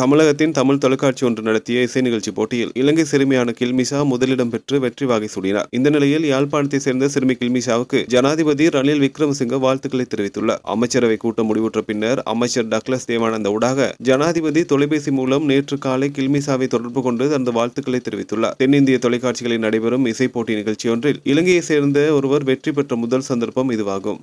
தமிழகத்தின் தமிழ் தொலைக்காட்சி ஒன்று நடத்திய இசை நிகழ்ச்சி போட்டியில் இலங்கை சிறுமியான கில்மிஷா முதலிடம் பெற்று வெற்றி வாகை சூடினார் இந்த நிலையில் யாழ்ப்பாணத்தை சேர்ந்த சிறுமி கில்மிஷாவுக்கு ஜனாதிபதி ரணில் விக்ரமசிங்க வாழ்த்துக்களை தெரிவித்துள்ளார் அமைச்சரவை கூட்டம் முடிவுற்ற பின்னர் அமைச்சர் டக்ளஸ் தேவானந்த ஊடாக ஜனாதிபதி தொலைபேசி மூலம் நேற்று காலை கில்மிஷாவை தொடர்பு கொண்டு தனது வாழ்த்துக்களை தெரிவித்துள்ளார் தென்னிந்திய தொலைக்காட்சிகளில் நடைபெறும் இசை போட்டி ஒன்றில் இலங்கையை சேர்ந்த ஒருவர் வெற்றி பெற்ற முதல் சந்தர்ப்பம் இதுவாகும்